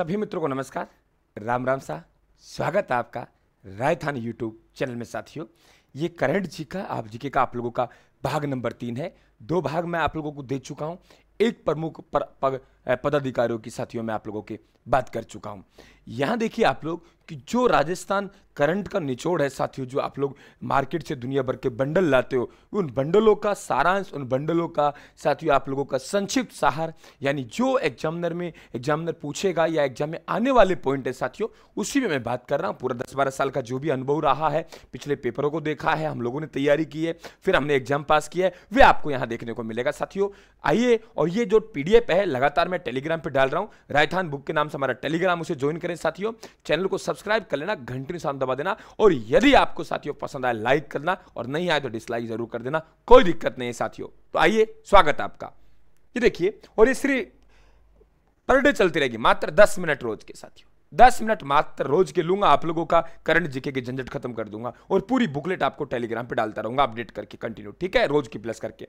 सभी मित्रों को नमस्कार राम राम सा स्वागत है आपका रायथान यूट्यूब चैनल में साथियों ये करंट जी का आप जी के का आप लोगों का भाग नंबर तीन है दो भाग मैं आप लोगों को दे चुका हूँ एक प्रमुख पर, पदाधिकारियों की साथियों में आप लोगों के बात कर चुका हूँ यहाँ देखिए आप लोग कि जो राजस्थान करंट का निचोड़ है साथियों जो आप लोग मार्केट से दुनिया भर के बंडल लाते हो उन बंडलों का सारांश उन बंडलों का साथियों आप लोगों का संक्षिप्त सहार यानी जो एग्जामिनर में एग्जामिनर पूछेगा या एग्जाम में आने वाले पॉइंट है साथियों उसी में मैं बात कर रहा हूँ पूरा दस बारह साल का जो भी अनुभव रहा है पिछले पेपरों को देखा है हम लोगों ने तैयारी की है फिर हमने एग्जाम पास किया है वे आपको यहाँ देखने को मिलेगा साथियों आइए और ये जो पी है लगातार मैं टेलीग्राम पर डाल रहा हूँ राजस्थान बुक के नाम से हमारा टेलीग्राम उसे ज्वाइन करें साथियों चैनल को सब्सक्राइब कर लेना घंटी निशान दबा देना और यदि आपको साथियों पसंद आए लाइक करना और नहीं आए तो डिसलाइक जरूर कर देना कोई दिक्कत नहीं है साथियों तो आइए स्वागत आपका ये देखिए और ये श्री पर डे चलती रहेगी मात्र दस मिनट रोज के साथियों दस मिनट मात्र रोज के लूंगा आप लोगों का करंट जीके के झंझट खत्म कर दूंगा और पूरी बुकलेट आपको टेलीग्राम पे डालता रहूंगा अपडेट करके कंटिन्यू ठीक है रोज की प्लस करके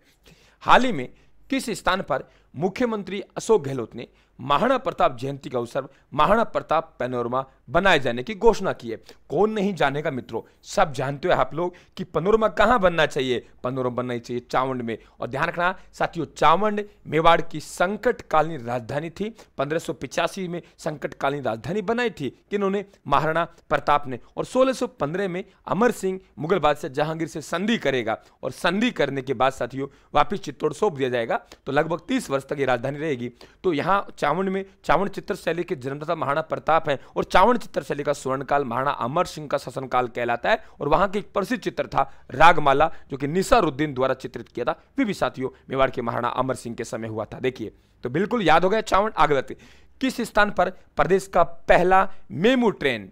हाल ही में किस स्थान पर मुख्यमंत्री अशोक गहलोत ने महाराणा प्रताप जयंती का अवसर महाराणा प्रताप पनोरमा बनाए जाने की घोषणा की है कौन नहीं जानेगा मित्रों सब जानते हो आप लोग कि पनोरमा कहाँ बनना चाहिए पनोरमा बनना चाहिए चावंड में और ध्यान रखना साथियों चावंड मेवाड़ की संकटकालीन राजधानी थी पंद्रह में संकटकालीन राजधानी बनाई थी किन्होंने महाराणा प्रताप ने और सोलह में अमर सिंह मुगल बादशाह जहांगीर से संधि करेगा और संधि करने के बाद साथियों वापिस चित्तौड़ सौंप दिया जाएगा तो लगभग तीस वर्ष वर्ष तक ये राजधानी रहेगी तो यहाँ चावण में चावण चित्रशैली के जन्मदाता महाराणा प्रताप हैं और चावण चित्रशैली का स्वर्णकाल महाराणा अमर सिंह का शासनकाल कहलाता है और वहाँ के एक प्रसिद्ध चित्र था रागमाला जो कि निसारुद्दीन द्वारा चित्रित किया था वे भी साथियों मेवाड़ के महाराणा अमर सिंह के समय हुआ था देखिए तो बिल्कुल याद हो गया चावण आगे किस स्थान पर प्रदेश का पहला MEMU train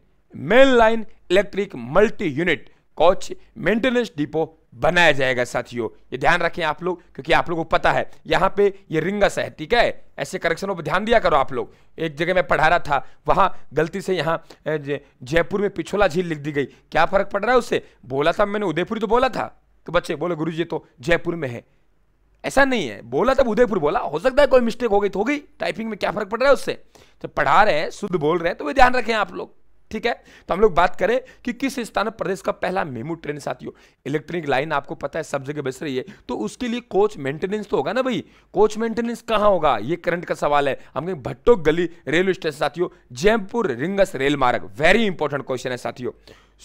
main line electric multi unit coach maintenance depot बनाया जाएगा साथियों ये ध्यान रखें आप लोग क्योंकि आप लोगों को पता है यहाँ पे ये रिंगस है ठीक है ऐसे करेक्शनों पर ध्यान दिया करो आप लोग एक जगह मैं पढ़ा रहा था वहाँ गलती से यहाँ जयपुर में पिछोला झील लिख दी गई क्या फर्क पड़ रहा है उससे बोला था मैंने उदयपुर तो बोला था कि बच्चे बोले गुरु जी तो जयपुर में है ऐसा नहीं है बोला तब उदयपुर बोला हो सकता है कोई मिस्टेक हो गई तो हो गई टाइपिंग में क्या फर्क पड़ रहा है उससे जब तो पढ़ा रहे हैं शुद्ध बोल रहे हैं तो वे ध्यान रखें आप लोग ठीक है तो हम लोग बात करें कि किस स्थान प्रदेश का पहला मेमू ट्रेन साथियों इलेक्ट्रिक लाइन आपको पता है सब जगह बस रही है तो उसके लिए कोच मेंटेनेंस तो होगा ना भाई कोच मेंटेनेंस कहाँ होगा ये करंट का सवाल है हम कहें भट्टो गली रेलवे स्टेशन साथियों जयपुर रिंगस रेल मार्ग वेरी इंपॉर्टेंट क्वेश्चन है साथियों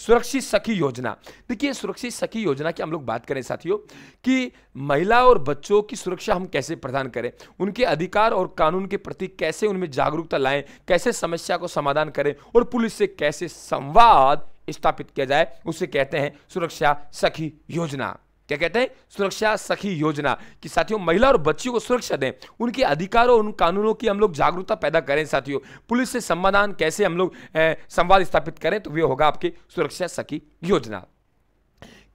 सुरक्षित सखी योजना देखिए सुरक्षित सखी योजना की हम लोग बात करें साथियों कि महिला और बच्चों की सुरक्षा हम कैसे प्रदान करें उनके अधिकार और कानून के प्रति कैसे उनमें जागरूकता लाएं कैसे समस्या को समाधान करें और पुलिस से कैसे संवाद स्थापित किया जाए उसे कहते हैं सुरक्षा सखी योजना क्या कहते हैं सुरक्षा सखी योजना कि साथियों महिला और बच्चियों को सुरक्षा दें उनके अधिकारों उन कानूनों की हम लोग जागरूकता पैदा करें साथियों पुलिस से समाधान कैसे हम लोग संवाद स्थापित करें तो वे होगा आपकी सुरक्षा सखी योजना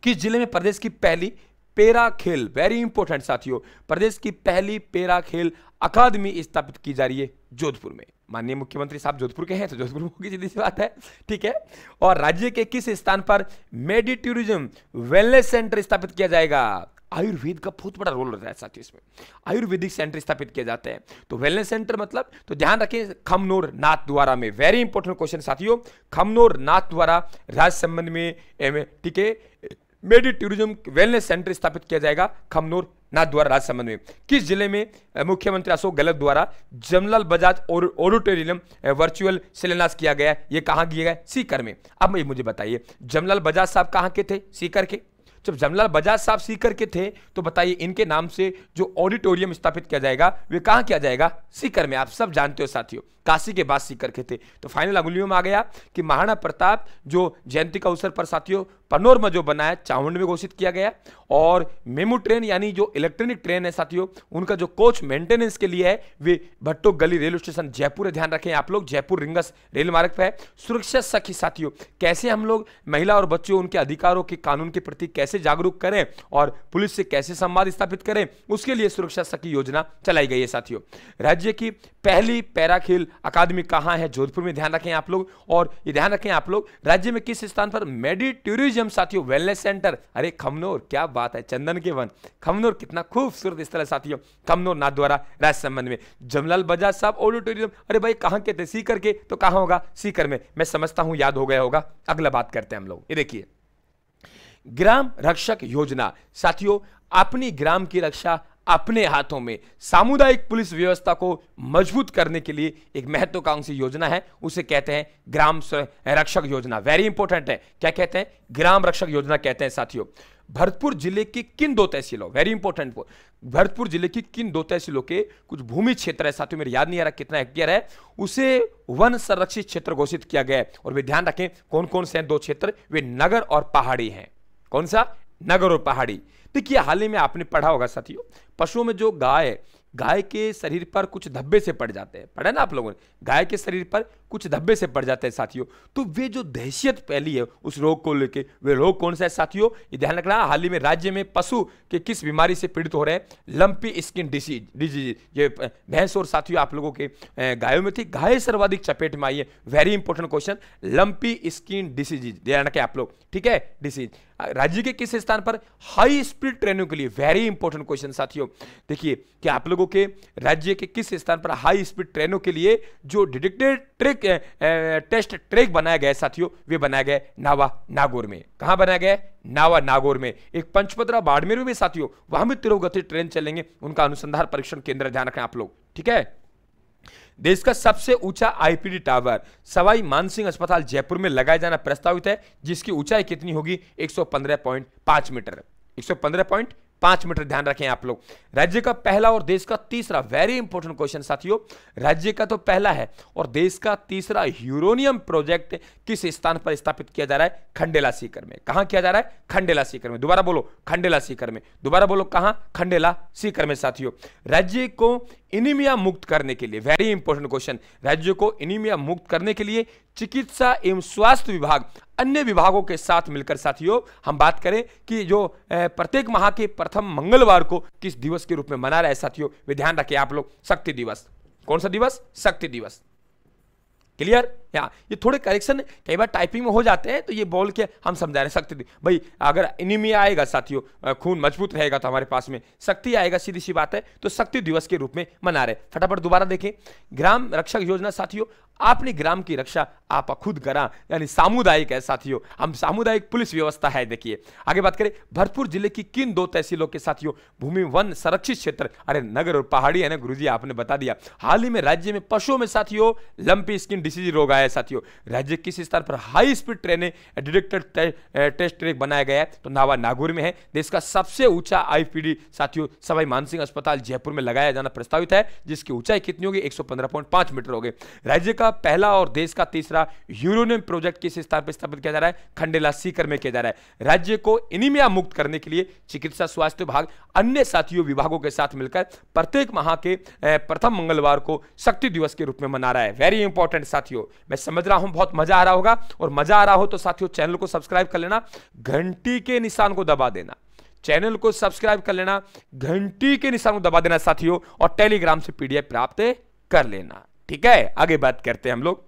किस जिले में प्रदेश की पहली पेरा खेल वेरी इंपॉर्टेंट साथियों प्रदेश की पहली पेरा खेल अकादमी स्थापित की जा रही है जोधपुर में माननीय मुख्यमंत्री साहब जोधपुर के हैं तो जोधपुर में होगी सीधी सी बात है ठीक है और राज्य के किस स्थान पर मेडी टूरिज्म वेलनेस सेंटर स्थापित किया जाएगा आयुर्वेद का बहुत बड़ा रोल रहता है साथियों इसमें आयुर्वेदिक सेंटर स्थापित किए जाते हैं तो वेलनेस सेंटर मतलब तो ध्यान रखें खमनोर नाथ द्वारा में वेरी इंपॉर्टेंट क्वेश्चन साथियों खमनोर नाथ द्वारा राज संबंध में ठीक है मेडी टूरिज्म वेलनेस सेंटर स्थापित किया जाएगा खमनोर नाथद्वारा राजसमंद में किस जिले में मुख्यमंत्री अशोक गहलोत द्वारा जमलाल बजाज और ऑडिटोरियम वर्चुअल शिलान्यास किया गया ये कहाँ किया गया सीकर में अब मुझे बताइए जमलाल बजाज साहब कहाँ के थे सीकर के जब जमलाल बजाज साहब सीकर के थे तो बताइए इनके नाम से जो ऑडिटोरियम स्थापित किया जाएगा वे कहाँ किया जाएगा सीकर में आप सब जानते हो साथियों काशी के बाद सीकर के थे तो फाइनल अंगुलियों में आ गया कि महाराणा प्रताप जो जयंती का अवसर पर साथियों पन्नौर में जो बनाया चावंड में घोषित किया गया और मेमू ट्रेन यानी जो इलेक्ट्रॉनिक ट्रेन है साथियों उनका जो कोच मेंटेनेंस के लिए है वे भट्टो गली रेलवे स्टेशन जयपुर ध्यान रखें आप लोग जयपुर रिंगस रेल मार्ग पर है सुरक्षा सखी साथियों कैसे हम लोग महिला और बच्चों उनके अधिकारों के कानून के प्रति कैसे जागरूक करें और पुलिस से कैसे संवाद स्थापित करें उसके लिए सुरक्षा सखी योजना चलाई गई है साथियों राज्य की पहली पैरा खेल अकादमी कहाँ है जोधपुर में ध्यान रखें आप लोग और ये ध्यान रखें आप लोग राज्य में किस स्थान पर मेडी टूरिज्म साथियों वेलनेस सेंटर अरे खमनोर क्या बात है चंदन के वन खमनोर कितना खूबसूरत स्थल है साथियों खमनोर नाथ द्वारा राज्य संबंध में जमलाल बजाज साहब ऑडिटोरियम अरे भाई कहाँ के थे सीकर के तो कहाँ होगा सीकर में मैं समझता हूँ याद हो गया होगा अगला बात करते हैं हम लोग ये देखिए ग्राम रक्षक योजना साथियों अपनी ग्राम की रक्षा अपने हाथों में सामुदायिक पुलिस व्यवस्था को मजबूत करने के लिए एक महत्वाकांक्षी योजना है उसे कहते हैं ग्राम रक्षक योजना वेरी इंपॉर्टेंट है क्या कहते हैं ग्राम रक्षक योजना कहते हैं साथियों भरतपुर जिले के किन दो तहसीलों वेरी इंपॉर्टेंट भरतपुर जिले की किन दो तहसीलों के कुछ भूमि क्षेत्र है साथियों मेरे याद नहीं आ रहा कितना हेक्टेयर है उसे वन संरक्षित क्षेत्र घोषित किया गया है और वे ध्यान रखें कौन कौन से हैं दो क्षेत्र वे नगर और पहाड़ी हैं कौन सा नगर और पहाड़ी देखिए हाल ही में आपने पढ़ा होगा साथियों पशुओं में जो गाय गाय के शरीर पर कुछ धब्बे से पड़ जाते हैं पढ़ा ना आप लोगों ने गाय के शरीर पर कुछ धब्बे से पड़ जाते हैं साथियों तो वे जो दहशियत फैली है उस रोग को लेके वे रोग कौन सा है साथियों ये ध्यान रखना हाल ही में राज्य में पशु के किस बीमारी से पीड़ित हो रहे हैं लंपी स्किन डिसीज डिजीज ये भैंस और साथियों आप लोगों के गायों में थी गाय सर्वाधिक चपेट में आई है very important question lumpy skin disease ध्यान रखें आप लोग ठीक है डिसीज राज्य के किस स्थान पर हाई स्पीड ट्रेनों के लिए वेरी इंपॉर्टेंट क्वेश्चन साथियों देखिए कि आप लोगों के राज्य के किस स्थान पर हाई स्पीड ट्रेनों के लिए जो डिडिक्टेड ट्रिक टेस्ट ट्रैक बनाया गया साथियों वे बनाया गया नावा नागौर में कहाँ बनाया गया नावा नागौर में एक पंचपदरा बाड़मेर में भी साथियों वहां भी तिरुगति ट्रेन चलेंगे उनका अनुसंधान परीक्षण केंद्र ध्यान रखें आप लोग ठीक है देश का सबसे ऊंचा आईपीडी टावर सवाई मानसिंह अस्पताल जयपुर में लगाया जाना प्रस्तावित है जिसकी ऊंचाई कितनी होगी 115.5 मीटर 115. पांच मीटर ध्यान रखें आप लोग राज्य का पहला और देश का तीसरा वेरी इंपॉर्टेंट क्वेश्चन साथियों राज्य का तो पहला है और देश का तीसरा यूरोनियम प्रोजेक्ट किस स्थान पर स्थापित किया जा रहा है खंडेला सीकर में कहा किया जा रहा है खंडेला सीकर में दोबारा बोलो खंडेला सीकर में दोबारा बोलो कहा खंडेला सीकर में साथियों राज्य को इनिमिया मुक्त करने के लिए वेरी इंपॉर्टेंट क्वेश्चन राज्यों को इनिमिया मुक्त करने के लिए चिकित्सा एवं स्वास्थ्य विभाग अन्य विभागों के साथ मिलकर साथियों हम बात करें कि जो प्रत्येक माह के प्रथम मंगलवार को किस दिवस के रूप में मना रहे साथियों ध्यान रखें आप लोग शक्ति दिवस कौन सा दिवस शक्ति दिवस क्लियर या ये थोड़े करेक्शन कई बार टाइपिंग में हो जाते हैं तो ये बोल के हम समझा नहीं सकते थे भाई अगर इनिमिया आएगा साथियों खून मजबूत रहेगा तो हमारे पास में शक्ति आएगा सीधी सी बात है तो शक्ति दिवस के रूप में मना रहे फटाफट दोबारा देखें ग्राम रक्षक योजना साथियों आपने ग्राम की रक्षा आप खुद करा यानी सामुदायिक है साथियों हम सामुदायिक पुलिस व्यवस्था है देखिए आगे बात करें भरतपुर जिले की किन दो तहसीलों के साथियों भूमि वन संरक्षित क्षेत्र अरे नगर और पहाड़ी है ना गुरु आपने बता दिया हाल ही में राज्य में पशुओं में साथियों लंपी स्किन डिसीज रोग आया है साथियों राज्य किस स्तर पर हाई स्पीड ट्रेनें डिरेक्टर टेस्ट ट्रेक बनाया गया है तो नावा नागौर में है देश का सबसे ऊंचा आई साथियों सवाई मानसिंह अस्पताल जयपुर में लगाया जाना प्रस्तावित है जिसकी ऊंचाई कितनी होगी एक मीटर हो गए राज्य का का पहला और देश का तीसरा यूरोनियम प्रोजेक्ट किस स्थान पर स्थापित किया जा रहा है खंडेला सीकर में किया जा रहा है राज्य को इनिमिया मुक्त करने के लिए चिकित्सा स्वास्थ्य विभाग अन्य साथियों विभागों के साथ मिलकर प्रत्येक माह के प्रथम मंगलवार को शक्ति दिवस के रूप में मना रहा है वेरी इंपॉर्टेंट साथियों मैं समझ रहा हूं बहुत मजा आ रहा होगा और मजा आ रहा हो तो साथियों चैनल को सब्सक्राइब कर लेना घंटी के निशान को दबा देना चैनल को सब्सक्राइब कर लेना घंटी के निशान को दबा देना साथियों और टेलीग्राम से पीडीएफ प्राप्त कर लेना ठीक है आगे बात करते हैं हम लोग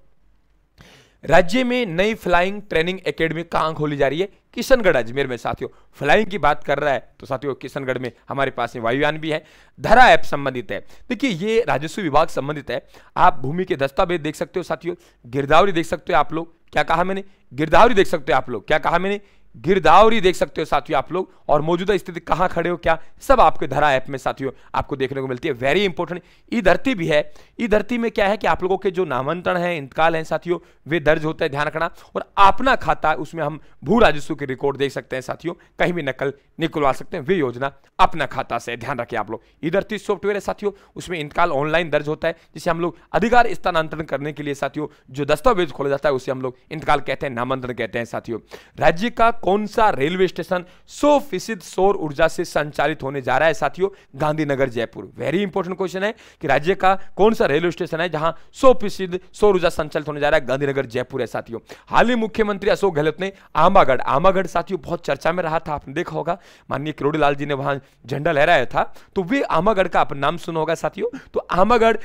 राज्य में नई फ्लाइंग ट्रेनिंग एकेडमी कहां खोली जा रही है किशनगढ़ अजमेर में साथियों फ्लाइंग की बात कर रहा है तो साथियों किशनगढ़ में हमारे पास में वायुयान भी है धरा ऐप संबंधित है देखिए ये राजस्व विभाग संबंधित है आप भूमि के दस्तावेज देख सकते हो साथियों गिरदावरी देख सकते हो आप लोग क्या कहा मैंने गिरदावरी देख सकते हो आप लोग क्या कहा मैंने गिरदावरी देख सकते हो साथियों आप लोग और मौजूदा स्थिति कहां खड़े हो क्या सब आपके धरा ऐप में साथियों आपको देखने को मिलती है वेरी इंपॉर्टेंट ई धरती भी है ई धरती में क्या है कि आप लोगों के जो नामांतरण है इंतकाल है साथियों वे दर्ज होता है ध्यान रखना और अपना खाता उसमें हम भू राजस्व के रिकॉर्ड देख सकते हैं साथियों कहीं भी नकल निकलवा सकते हैं वे योजना अपना खाता से ध्यान रखें आप लोग ई धरती सॉफ्टवेयर है साथियों उसमें इंतकाल ऑनलाइन दर्ज होता है जिसे हम लोग अधिकार स्थानांतरण करने के लिए साथियों जो दस्तावेज खोला जाता है उसे हम लोग इंतकाल कहते हैं नामांतरण कहते हैं साथियों राज्य का कौन सा रेलवे स्टेशन 100 फीसद सौर ऊर्जा से संचालित होने जा रहा है साथियों Gandhinagar Jaipur very important question है कि राज्य का कौन सा रेलवे स्टेशन है जहां सौ फीसद सौर ऊर्जा संचालित होने जा रहा है गांधीनगर जयपुर है साथियों हाल ही मुख्यमंत्री अशोक गहलोत ने आंबागढ़ आंबागढ़ साथियों बहुत चर्चा में रहा था आपने देखा होगा माननीय किरोड़ीलाल जी ने वहां झंडा लहराया था तो वे आमागढ़ का आप नाम सुना होगा साथियों तो आमागढ़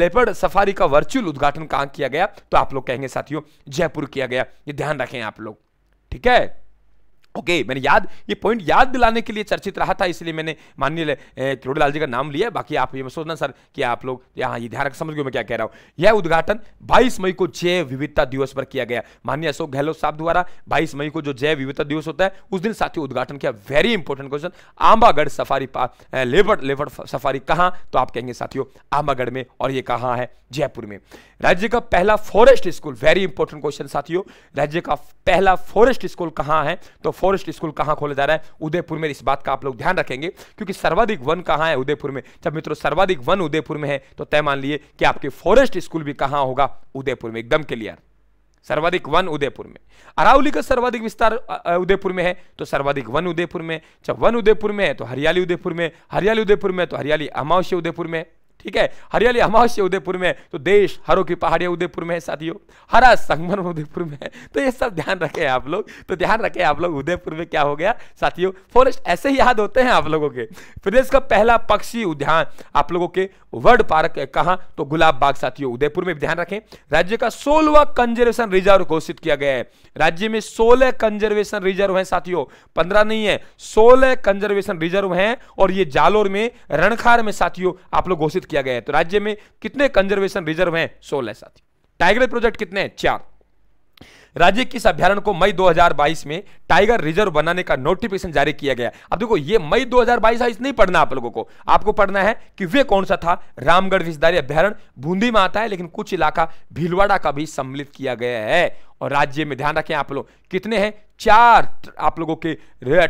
लेपर्ड सफारी का वर्चुअल उद्घाटन कहां किया गया तो आप लोग कहेंगे साथियों जयपुर किया गया ये ध्यान रखें आप लोग ठीक है ओके okay, मैंने याद ये पॉइंट याद दिलाने के लिए चर्चित रहा था इसलिए मैंने माननीय किरोड़ीलाल जी का नाम लिया बाकी आप ये सोचना सर कि आप लोग यहाँ ये ध्यान समझ गए मैं क्या कह रहा हूँ यह उद्घाटन 22 मई को जैव विविधता दिवस पर किया गया माननीय अशोक गहलोत साहब द्वारा 22 मई को जो जैव विविधता दिवस होता है उस दिन साथ उद्घाटन किया very important question Ambagarh safari leopard leopard safari कहाँ तो आप कहेंगे साथियों आंबागढ़ में और ये कहाँ है जयपुर में राज्य का पहला forest school very important question साथियों राज्य का पहला फॉरेस्ट स्कूल कहाँ है तो फॉरेस्ट स्कूल कहाँ खोला जा रहा है उदयपुर में इस बात का आप लोग ध्यान रखेंगे क्योंकि सर्वाधिक वन कहाँ है उदयपुर में जब मित्रों सर्वाधिक वन उदयपुर में है तो तय मान लिए कि आपके फॉरेस्ट स्कूल भी कहाँ होगा उदयपुर में एकदम क्लियर सर्वाधिक वन उदयपुर में अरावली का सर्वाधिक विस्तार उदयपुर में है तो सर्वाधिक वन उदयपुर में जब वन उदयपुर में है तो हरियाली उदयपुर में हरियाली उदयपुर में तो हरियाली अमावश्य उदयपुर में ठीक है हरियाली अमावस्य उदयपुर में तो देश हरों की पहाड़ियाँ उदयपुर में है साथियों हरा संगमन उदयपुर में है तो ये सब ध्यान रखे आप लोग तो ध्यान रखें आप लोग उदयपुर में क्या हो गया साथियों फॉरेस्ट ऐसे ही याद होते हैं आप लोगों के प्रदेश का पहला पक्षी उद्यान आप लोगों के वर्ड पार्क कहा तो गुलाब बाग साथियों उदयपुर में ध्यान रखें राज्य का सोलवा कंजर्वेशन रिजर्व घोषित किया गया है राज्य में सोलह कंजर्वेशन रिजर्व है साथियों पंद्रह नहीं है सोलह कंजर्वेशन रिजर्व है और ये जालोर में रणखार में साथियों आप लोग घोषित किया गया है तो राज्य में कितने कंजर्वेशन रिजर्व हैं सोलह साथी टाइगर प्रोजेक्ट कितने हैं चार राज्य के इस अभ्यारण को मई 2022 में टाइगर रिजर्व बनाने का नोटिफिकेशन जारी किया गया अब देखो ये मई 2022 हजार नहीं पढ़ना आप लोगों को आपको पढ़ना है कि वे कौन सा था रामगढ़ विषधारी अभ्यारण बूंदी में आता है लेकिन कुछ इलाका भीलवाड़ा का भी सम्मिलित किया गया है और राज्य में ध्यान रखें आप लोग कितने हैं चार आप लोगों के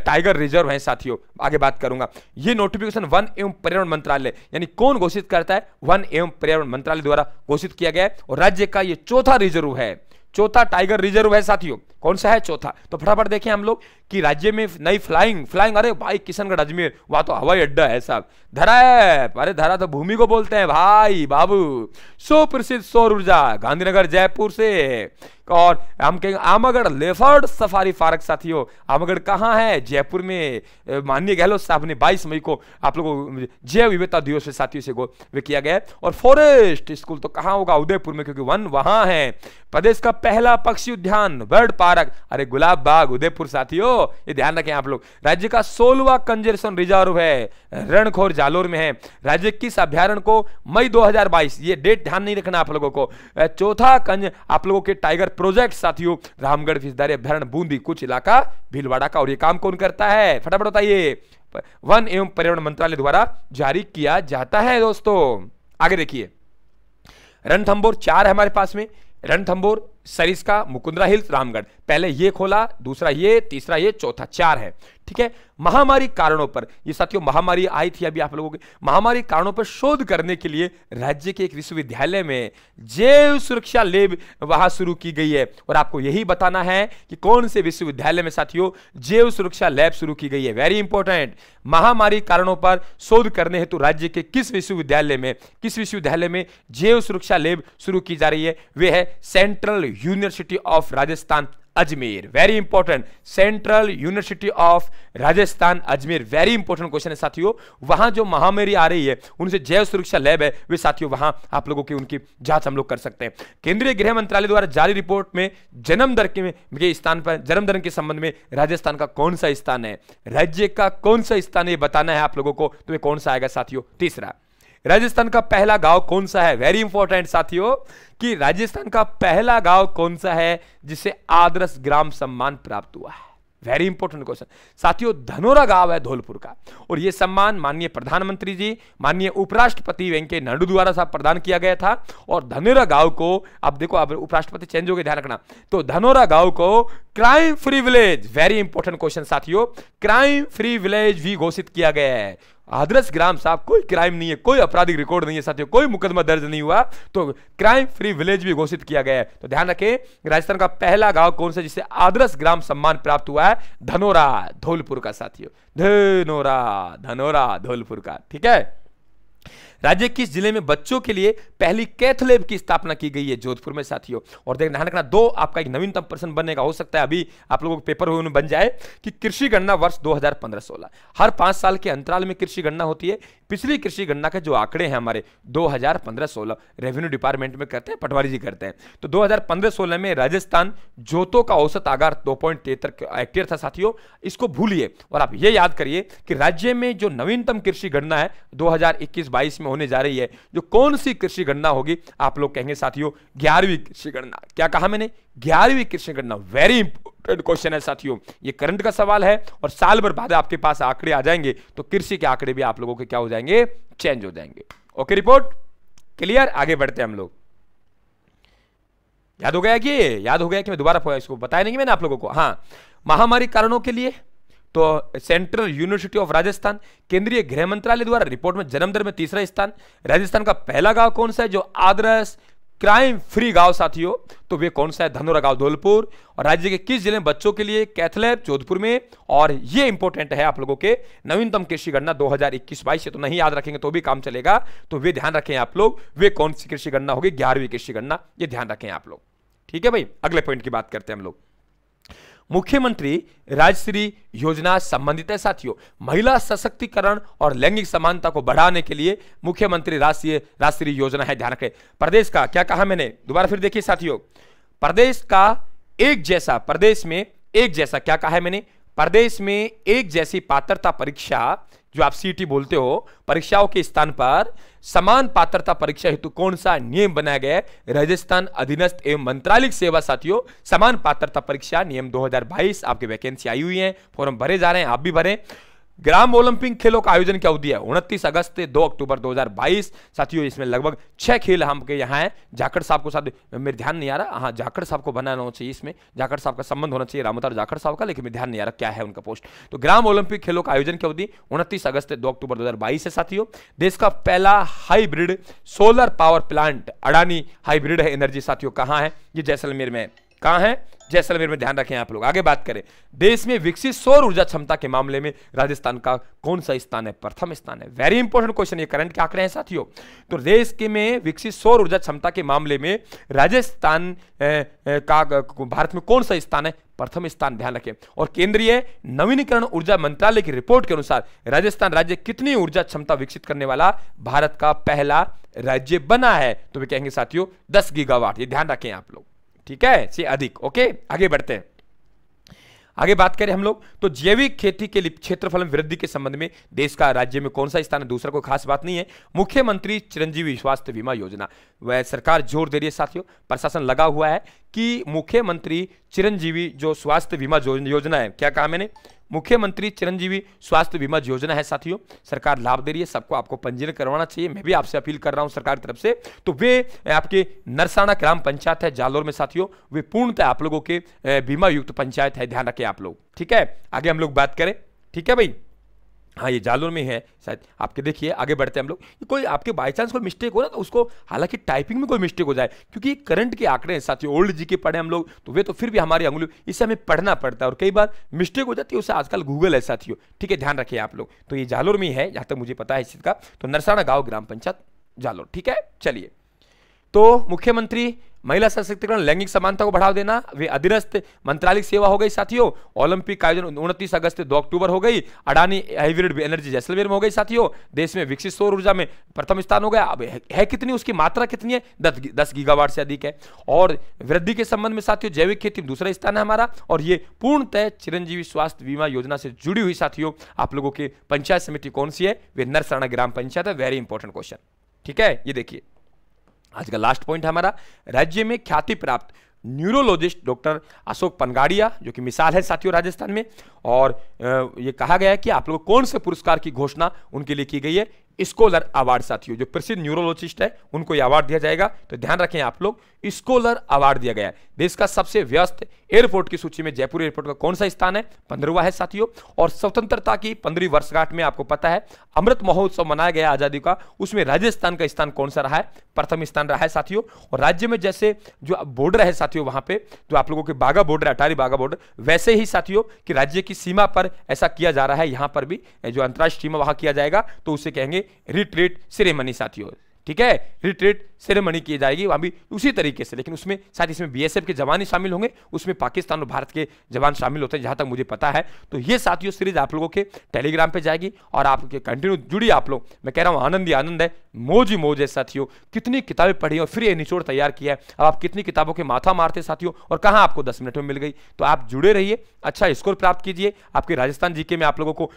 टाइगर रिजर्व हैं साथियों आगे बात करूंगा ये नोटिफिकेशन वन एवं पर्यावरण मंत्रालय यानी कौन घोषित करता है वन एवं पर्यावरण मंत्रालय द्वारा घोषित किया गया है और राज्य का ये चौथा रिजर्व है चौथा टाइगर रिजर्व है साथियों कौन सा है चौथा तो फटाफट देखें हम लोग कि राज्य में नई फ्लाइंग फ्लाइंग अरे भाई किशनगढ़ अजमेर वहां तो हवाई अड्डा है साहब धरा है अरे धरा तो भूमि को बोलते हैं भाई बाबू सुप्रसिद्ध सौर ऊर्जा गांधीनगर जयपुर से और हम कहेंगे आमगढ़ लेफर्ड सफारी पार्क साथियों आमगढ़ कहाँ है जयपुर में माननीय गहलोत साहब ने 22 मई को आप लोगों जैव विविधता दिवस साथियों से गो वे किया गया और फॉरेस्ट स्कूल तो कहाँ होगा उदयपुर में क्योंकि वन वहां है प्रदेश का पहला पक्षी उद्यान बर्ड पार्क अरे गुलाब बाग उदयपुर साथियों ये ध्यान रखें आप लोग राज्य का सोलवा कंजर्वेशन रिजर्व है रणखोर जालोर में है राज्य किस अभ्यारण को मई दो ये डेट ध्यान नहीं रखना आप लोगों को चौथा कंज आप लोगों के टाइगर प्रोजेक्ट साथियों रामगढ़ फिजदारी अभ्यारण बूंदी कुछ इलाका भीलवाड़ा का और ये काम कौन करता है फटाफट बताइए वन एवं पर्यावरण मंत्रालय द्वारा जारी किया जाता है दोस्तों आगे देखिए रणथंबोर चार है हमारे पास में रणथंबोर सरिस्का मुकुंदरा हिल्स रामगढ़ पहले ये खोला दूसरा ये तीसरा ये चौथा चार है ठीक है महामारी कारणों पर ये साथियों महामारी आई थी अभी आप लोगों के महामारी कारणों पर शोध करने के लिए राज्य के एक विश्वविद्यालय में जैव सुरक्षा लेब वहां शुरू की गई है और आपको यही बताना है कि कौन से विश्वविद्यालय में साथियों जैव सुरक्षा लैब शुरू की गई है वेरी इंपॉर्टेंट महामारी कारणों पर शोध करने हेतु राज्य के किस विश्वविद्यालय में किस विश्वविद्यालय में जैव सुरक्षा लेब शुरू की जा रही है वे है central university of Rajasthan Ajmer very important central university of Rajasthan Ajmer very important question है साथियों वहां जो महामारी आ रही है उनसे जैव सुरक्षा लैब है वे साथियों वहां आप लोगों की उनकी जांच हम लोग कर सकते हैं केंद्रीय गृह मंत्रालय द्वारा जारी रिपोर्ट में जन्म दर के, में, के स्थान पर जन्म दर के संबंध में राजस्थान का कौन सा स्थान है राज्य का कौन सा स्थान ये बताना है आप लोगों को तो कौन सा आएगा साथियों तीसरा राजस्थान का पहला गांव कौन सा है वेरी इंपॉर्टेंट साथियों कि राजस्थान का पहला गांव कौन सा है जिसे आदर्श ग्राम सम्मान प्राप्त हुआ है वेरी इंपॉर्टेंट क्वेश्चन साथियों धनोरा गांव है धौलपुर का और यह सम्मान माननीय प्रधानमंत्री जी माननीय उपराष्ट्रपति वेंकैया नायडू द्वारा साहब प्रदान किया गया था और धनोरा गांव को आप देखो आप उपराष्ट्रपति चेंज हो गए ध्यान रखना तो धनोरा गांव को crime free village very important question साथियों क्राइम फ्री विलेज भी घोषित किया गया है आदर्श ग्राम साहब कोई क्राइम नहीं है कोई आपराधिक रिकॉर्ड नहीं है साथियों कोई मुकदमा दर्ज नहीं हुआ तो क्राइम फ्री विलेज भी घोषित किया गया है तो ध्यान रखें राजस्थान का पहला गांव कौन सा जिसे आदर्श ग्राम सम्मान प्राप्त हुआ है धनोरा धौलपुर का साथियों धनोरा धनोरा धौलपुर का ठीक है राज्य किस जिले में बच्चों के लिए पहली कैथलेब की स्थापना की गई है जोधपुर में साथियों और देख ध्यान रखना दो आपका एक नवीनतम प्रश्न बनेगा हो सकता है अभी आप लोगों को पेपर में बन जाए कि कृषि गणना वर्ष 2015-16 हर पांच साल के अंतराल में कृषि गणना होती है पिछली कृषि गणना के जो आंकड़े हैं हमारे 2015-16 रेवेन्यू डिपार्टमेंट में करते हैं पटवारी जी करते हैं तो 2015-16 में राजस्थान जोतों का औसत आगार दो हेक्टेयर था साथियों इसको भूलिए और आप ये याद करिए कि राज्य में जो नवीनतम कृषि गणना है दो हजार में होने जा रही है जो कौन सी कृषि गणना होगी आप लोग कहेंगे साथियों ग्यारहवीं कृषि गणना क्या कहा मैंने ग्यारहवीं कृषि गणना वेरी इंपॉर्टेंट क्वेश्चन है साथियों ये करंट का सवाल है और साल भर बाद आपके पास आंकड़े आ जाएंगे तो कृषि के आंकड़े भी आप लोगों के क्या हो जाएंगे चेंज हो जाएंगे ओके रिपोर्ट क्लियर आगे बढ़ते हैं हम लोग याद हो गया कि याद हो गया कि मैं दोबारा इसको बताया नहीं मैंने आप लोगों को हाँ महामारी कारणों के लिए तो सेंट्रल यूनिवर्सिटी ऑफ राजस्थान केंद्रीय गृह मंत्रालय द्वारा रिपोर्ट में जन्मदर में तीसरा स्थान राजस्थान का पहला गांव कौन सा है जो आदर्श क्राइम फ्री गांव साथियों तो वे कौन सा है धनोरा गांव धौलपुर और राज्य के किस जिले में बच्चों के लिए कैथलैब जोधपुर में और ये इंपॉर्टेंट है आप लोगों के नवीनतम कृषि गणना 2021 हजार से तो नहीं याद रखेंगे तो भी काम चलेगा तो वे ध्यान रखें आप लोग वे कौन सी कृषि गणना होगी ग्यारहवीं कृषि गणना ये ध्यान रखें आप लोग ठीक है भाई अगले पॉइंट की बात करते हैं हम लोग मुख्यमंत्री राजश्री योजना संबंधित है साथियों महिला सशक्तिकरण और लैंगिक समानता को बढ़ाने के लिए मुख्यमंत्री राष्ट्रीय राष्ट्रीय योजना है ध्यान रखें प्रदेश का क्या कहा मैंने दोबारा फिर देखिए साथियों प्रदेश का एक जैसा प्रदेश में एक जैसा क्या कहा है मैंने प्रदेश में एक जैसी पात्रता परीक्षा जो आप सीटी e बोलते हो परीक्षाओं के स्थान पर समान पात्रता परीक्षा हेतु कौन सा नियम बनाया गया है राजस्थान अधीनस्थ एवं मंत्रालय सेवा साथियों समान पात्रता परीक्षा नियम 2022 आपके वैकेंसी आई हुई है फॉर्म भरे जा रहे हैं आप भी भरें ग्राम ओलंपिक खेलों का आयोजन क्या अवधि है उनतीस अगस्त से 2 अक्टूबर 2022 साथियों इसमें लगभग छह खेल के यहाँ है जाखड़ साहब को साथ मेरे ध्यान नहीं आ रहा हाँ जाखड़ साहब को बनाना होना चाहिए इसमें जाखड़ साहब का संबंध होना चाहिए रामोतार जाखड़ साहब का लेकिन मेरे ध्यान नहीं आ रहा क्या है उनका पोस्ट तो ग्राम ओलंपिक खेलों का आयोजन क्या अवधि उनतीस अगस्त दो अक्टूबर दो है साथियों देश का पहला hybrid solar power plant Adani hybrid है एनर्जी साथियों कहाँ है ये जैसलमेर में है कहां है जैसलमेर में ध्यान रखें आप लोग आगे बात करें देश में विकसित सौर ऊर्जा क्षमता के मामले में राजस्थान का कौन सा स्थान है प्रथम स्थान है वेरी इंपॉर्टेंट क्वेश्चन ये करंट के आंकड़े हैं साथियों तो देश के में विकसित सौर ऊर्जा क्षमता के मामले में राजस्थान का भारत में कौन सा स्थान है प्रथम स्थान ध्यान रखें और केंद्रीय नवीनीकरण ऊर्जा मंत्रालय की रिपोर्ट के अनुसार राजस्थान राज्य कितनी ऊर्जा क्षमता विकसित करने वाला भारत का पहला राज्य बना है तो वे कहेंगे साथियों दस गीगावाट ये ध्यान रखें आप लोग ठीक है से अधिक ओके आगे बढ़ते हैं आगे बात करें हम लोग तो जैविक खेती के क्षेत्रफल में वृद्धि के संबंध में देश का राज्य में कौन सा स्थान है दूसरा कोई खास बात नहीं है मुख्यमंत्री चिरंजीवी स्वास्थ्य बीमा योजना वह सरकार जोर दे रही है साथियों प्रशासन लगा हुआ है कि मुख्यमंत्री चिरंजीवी जो स्वास्थ्य बीमा योजना है क्या कहा मैंने मुख्यमंत्री चिरंजीवी स्वास्थ्य बीमा योजना है साथियों सरकार लाभ दे रही है सबको आपको पंजीयन करवाना चाहिए मैं भी आपसे अपील कर रहा हूं सरकार की तरफ से तो वे आपके नरसाना ग्राम पंचायत है जालोर में साथियों वे पूर्णतः आप लोगों के बीमा युक्त पंचायत है ध्यान रखें आप लोग ठीक है आगे हम लोग बात करें ठीक है भाई हाँ ये जालोर में है शायद आपके देखिए आगे बढ़ते हैं हम लोग कोई आपके बाई चांस कोई मिस्टेक हो ना तो उसको हालांकि टाइपिंग में कोई मिस्टेक हो जाए क्योंकि करंट के आंकड़े हैं साथ ही ओल्ड जी के पढ़े हम लोग तो वे तो फिर भी हमारी अंगुली इससे हमें पढ़ना पड़ता है और कई बार मिस्टेक हो जाती है उसे आजकल गूगल है साथियों ठीक है ध्यान रखिए आप लोग तो ये जालोर में है जहाँ तक मुझे पता है इस चीज़ का तो नरसाना गाँव ग्राम पंचायत जालोर ठीक है चलिए तो मुख्यमंत्री महिला सशक्तिकरण लैंगिक समानता को बढ़ावा देना वे अधीनस्थ मंत्रालय सेवा हो गई साथियों ओलंपिक का आयोजन उनतीस अगस्त दो अक्टूबर हो गई अडानी हाइब्रिड एनर्जी जैसलमेर में हो गई साथियों देश में विकसित सौर ऊर्जा में प्रथम स्थान हो गया अब है कितनी उसकी मात्रा कितनी है दस दस गीगावाट से अधिक है और वृद्धि के संबंध में साथियों जैविक खेती दूसरा स्थान है हमारा और ये पूर्णतः चिरंजीवी स्वास्थ्य बीमा योजना से जुड़ी हुई साथियों आप लोगों की पंचायत समिति कौन सी है वे नरसाना ग्राम पंचायत है वेरी इंपॉर्टेंट क्वेश्चन ठीक है ये देखिए आज का लास्ट पॉइंट हमारा राज्य में ख्याति प्राप्त न्यूरोलॉजिस्ट डॉक्टर अशोक पनगाड़िया जो कि मिसाल है साथियों राजस्थान में और ये कहा गया है कि आप लोग कौन से पुरस्कार की घोषणा उनके लिए की गई है स्कॉलर अवार्ड साथियों जो प्रसिद्ध न्यूरोलॉजिस्ट है उनको यह अवार्ड दिया जाएगा तो ध्यान रखें आप लोग स्कॉलर अवार्ड दिया गया है देश का सबसे व्यस्त एयरपोर्ट की सूची में जयपुर एयरपोर्ट का कौन सा स्थान है पंद्रहवा है साथियों और स्वतंत्रता की पंद्रह वर्षगांठ में आपको पता है अमृत महोत्सव मनाया गया आजादी का उसमें राजस्थान का स्थान कौन सा रहा है प्रथम स्थान रहा है साथियों और राज्य में जैसे जो बॉर्डर है साथियों वहां पर जो आप लोगों के बाघा बॉर्डर अटारी बाघा बॉर्डर वैसे ही साथियों की राज्य की सीमा पर ऐसा किया जा रहा है यहां पर भी जो अंतर्राष्ट्रीय सीमा वहां किया जाएगा तो उसे कहेंगे रिट्रीट सेरेमनी साथियों ठीक है रिट्रीट सेरेमनी की जाएगी अभी उसी तरीके से लेकिन उसमें शायद इसमें बीएसएफ के जवान ही शामिल होंगे उसमें पाकिस्तान और भारत के जवान शामिल होते हैं जहां तक मुझे पता है तो ये साथियों सीरीज आप लोगों के टेलीग्राम पे जाएगी और आपके कंटिन्यू जुड़ी आप लोग मैं कह रहा हूँ आनंद ही आनंद है मोज ही मोज है साथियों कितनी किताबें पढ़ी और फिर ये निचोड़ तैयार किया है अब आप कितनी किताबों के माथा मारते साथियों और कहाँ आपको दस मिनट में मिल गई तो आप जुड़े रहिए अच्छा स्कोर प्राप्त कीजिए आपके राजस्थान जीके में आप लोगों को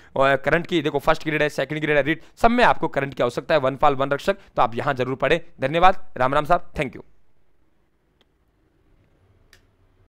करंट की देखो फर्स्ट ग्रेड है सेकंड ग्रेड है रीड सब में आपको करंट की आवश्यकता है वन फॉल वन रक्षक तो आप यहाँ जरूर पढ़ें धन्यवाद राम राम साहब थैंक यू